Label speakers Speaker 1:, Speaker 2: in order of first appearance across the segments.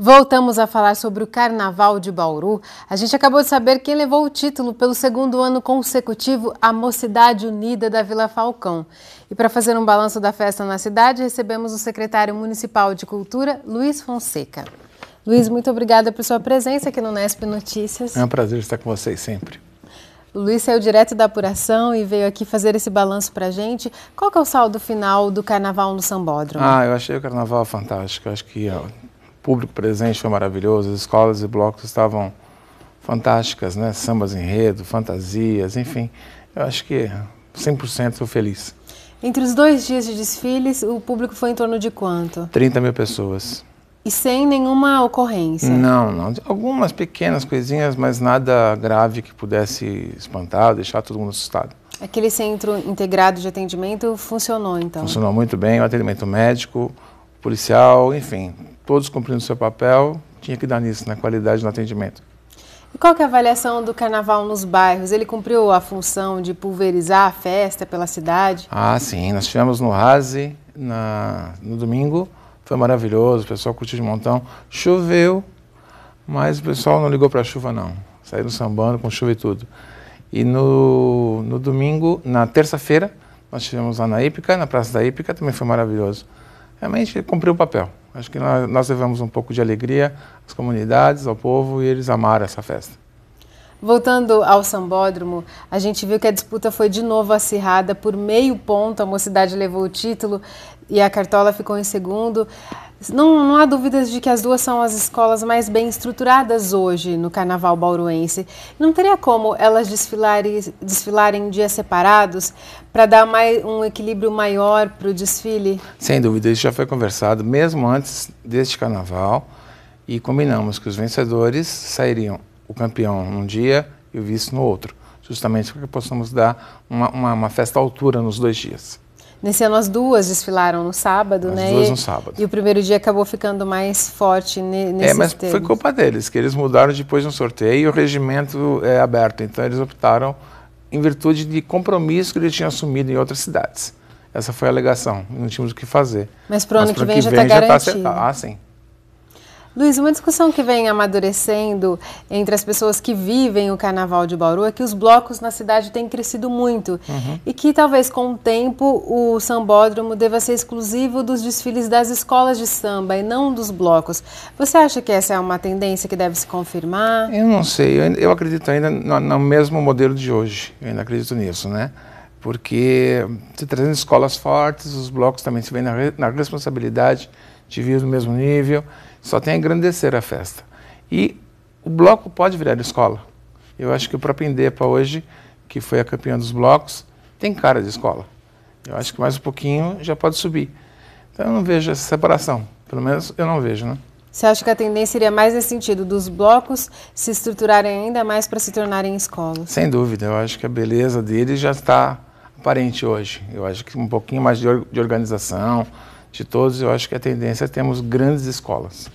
Speaker 1: Voltamos a falar sobre o Carnaval de Bauru. A gente acabou de saber quem levou o título pelo segundo ano consecutivo, a Mocidade Unida da Vila Falcão. E para fazer um balanço da festa na cidade, recebemos o secretário municipal de Cultura, Luiz Fonseca. Luiz, muito obrigada por sua presença aqui no Nesp Notícias.
Speaker 2: É um prazer estar com vocês sempre.
Speaker 1: O Luiz saiu direto da apuração e veio aqui fazer esse balanço para a gente. Qual que é o saldo final do Carnaval no Sambódromo? Ah,
Speaker 2: eu achei o Carnaval fantástico. acho que público presente foi maravilhoso, as escolas e blocos estavam fantásticas, né? Sambas enredo, fantasias, enfim. Eu acho que 100% feliz.
Speaker 1: Entre os dois dias de desfiles, o público foi em torno de quanto?
Speaker 2: 30 mil pessoas.
Speaker 1: E sem nenhuma ocorrência? Não,
Speaker 2: não. Algumas pequenas coisinhas, mas nada grave que pudesse espantar, deixar todo mundo assustado.
Speaker 1: Aquele centro integrado de atendimento funcionou, então? Funcionou
Speaker 2: muito bem, o atendimento médico, policial, enfim, todos cumprindo seu papel, tinha que dar nisso, na né? qualidade do atendimento.
Speaker 1: E qual que é a avaliação do carnaval nos bairros? Ele cumpriu a função de pulverizar a festa pela cidade?
Speaker 2: Ah, sim. Nós tivemos no Rase, na, no domingo. Foi maravilhoso, o pessoal curtiu de montão. Choveu, mas o pessoal não ligou para a chuva, não. Saíram sambando com chuva e tudo. E no, no domingo, na terça-feira, nós tivemos lá na Ípica, na Praça da Ípica, também foi maravilhoso realmente cumpriu o papel. Acho que nós, nós levamos um pouco de alegria às comunidades, ao povo, e eles amaram essa festa.
Speaker 1: Voltando ao sambódromo, a gente viu que a disputa foi de novo acirrada por meio ponto. A mocidade levou o título e a Cartola ficou em segundo. Não, não, há dúvidas de que as duas são as escolas mais bem estruturadas hoje no Carnaval bauruense. Não teria como elas desfilarem, desfilarem dias separados para dar mais, um equilíbrio maior para o desfile?
Speaker 2: Sem dúvida, isso já foi conversado mesmo antes deste Carnaval e combinamos que os vencedores sairiam o campeão num dia e o vice no outro, justamente para que possamos dar uma, uma, uma festa à altura nos dois dias.
Speaker 1: Nesse ano as duas desfilaram no sábado, as né? As duas no sábado. E o primeiro dia acabou ficando mais forte nesse É, mas termos. foi
Speaker 2: culpa deles, que eles mudaram depois de um sorteio e o regimento é aberto. Então eles optaram em virtude de compromisso que eles tinham assumido em outras cidades. Essa foi a alegação, não tínhamos o que fazer. Mas para o ano que vem, já está tá garantido. tá ah, sim.
Speaker 1: Luiz, uma discussão que vem amadurecendo entre as pessoas que vivem o Carnaval de Bauru é que os blocos na cidade têm crescido muito uhum. e que talvez com o tempo o sambódromo deva ser exclusivo dos desfiles das escolas de samba e não dos blocos. Você acha que essa é uma tendência que deve se confirmar? Eu
Speaker 2: não sei, eu, eu acredito ainda no, no mesmo modelo de hoje, eu ainda acredito nisso, né? Porque se trazendo escolas fortes, os blocos também se veem na, na responsabilidade de vir no mesmo nível só tem a engrandecer a festa. E o bloco pode virar escola. Eu acho que o próprio Indepa hoje, que foi a campeã dos blocos, tem cara de escola. Eu acho que mais um pouquinho já pode subir. Então eu não vejo essa separação. Pelo menos eu não vejo, né?
Speaker 1: Você acha que a tendência seria mais nesse sentido, dos blocos se estruturarem ainda mais para se tornarem escolas? Sem
Speaker 2: dúvida, eu acho que a beleza dele já está aparente hoje. Eu acho que um pouquinho mais de, organização, de todos, eu acho que a tendência é termos grandes escolas.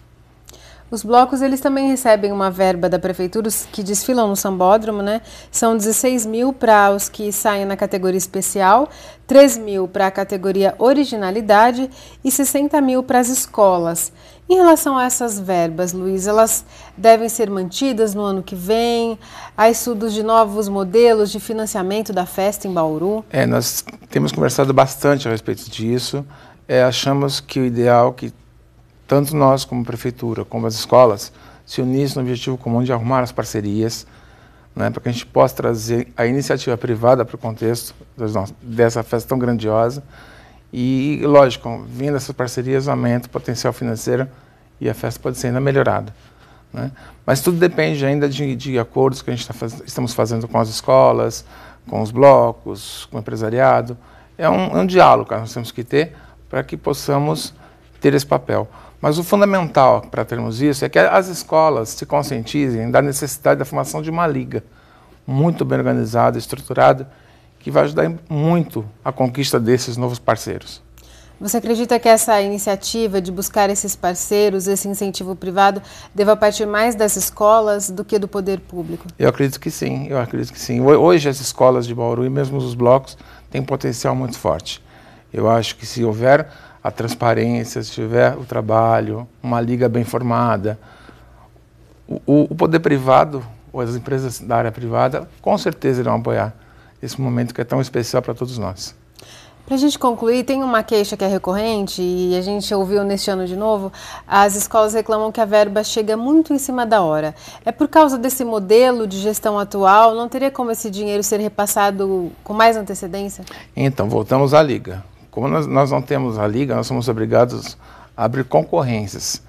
Speaker 1: Os blocos eles também recebem uma verba da prefeitura, os que desfilam no sambódromo, né? São 16 mil para os que saem na categoria especial, 3 mil para a categoria originalidade e 60 mil para as escolas. Em relação a essas verbas, Luiz, elas devem ser mantidas no ano que vem? Há estudos de novos modelos de financiamento da festa em Bauru?
Speaker 2: É, nós temos conversado bastante a respeito disso é, achamos que o ideal é que tanto nós como prefeitura, como as escolas, se unissem no objetivo comum de arrumar as parcerias, né, para que a gente possa trazer a iniciativa privada para o contexto nossas, dessa festa tão grandiosa. E, lógico, vindo essas parcerias, aumenta o potencial financeiro e a festa pode ser ainda melhorada. Né? Mas tudo depende ainda de, de acordos que a gente tá faz, estamos fazendo com as escolas, com os blocos, com o empresariado. É um, é um diálogo que nós temos que ter para que possamos ter esse papel. Mas o fundamental para termos isso é que as escolas se conscientizem da necessidade da formação de uma liga muito bem organizada, estruturada, que vai ajudar muito a conquista desses novos parceiros.
Speaker 1: Você acredita que essa iniciativa de buscar esses parceiros, esse incentivo privado, deva partir mais das escolas do que do poder público?
Speaker 2: Eu acredito que sim, eu acredito que sim. Hoje as escolas de Bauru e mesmo os blocos têm um potencial muito forte. Eu acho que se houver a transparência, se tiver o trabalho, uma liga bem formada, o, o poder privado ou as empresas da área privada com certeza irão apoiar esse momento que é tão especial para todos nós.
Speaker 1: Para a gente concluir, tem uma queixa que é recorrente e a gente ouviu neste ano de novo. As escolas reclamam que a verba chega muito em cima da hora. É por causa desse modelo de gestão atual? Não teria como esse dinheiro ser repassado com mais antecedência?
Speaker 2: Então, voltamos à liga. Como nós, nós não temos a liga, nós somos obrigados a abrir concorrências.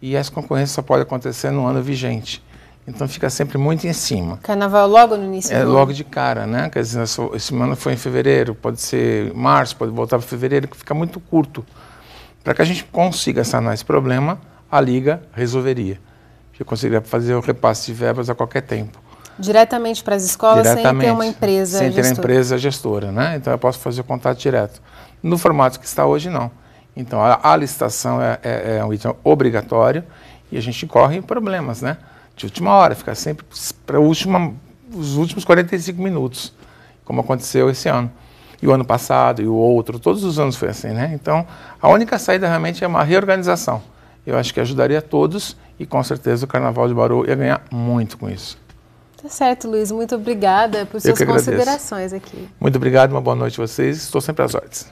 Speaker 2: E as concorrências só podem acontecer no ano vigente. Então fica sempre muito em cima.
Speaker 1: Carnaval logo no
Speaker 2: início? É logo de cara, né? Quer dizer, esse ano foi em fevereiro, pode ser março, pode voltar para fevereiro, que fica muito curto. Para que a gente consiga sanar esse problema, a Liga resolveria. Eu conseguiria fazer o repasse de verbas a qualquer tempo.
Speaker 1: Diretamente para as
Speaker 2: escolas, sem ter uma empresa sem gestora. Sem ter uma empresa gestora, né? Então eu posso fazer o contato direto. No formato que está hoje, não. Então, a, a licitação é, é, é, um item obrigatório e a gente corre problemas, né? De última hora, fica sempre para os últimos 45 minutos, como aconteceu esse ano. E o ano passado, e o outro, todos os anos foi assim, né? Então, a única saída realmente é uma reorganização. Eu acho que ajudaria todos e com certeza o Carnaval de Bauru ia ganhar muito com isso.
Speaker 1: Tá certo, Luiz. Muito obrigada por suas considerações aqui.
Speaker 2: Muito obrigado, uma boa noite a vocês. Estou sempre às ordens.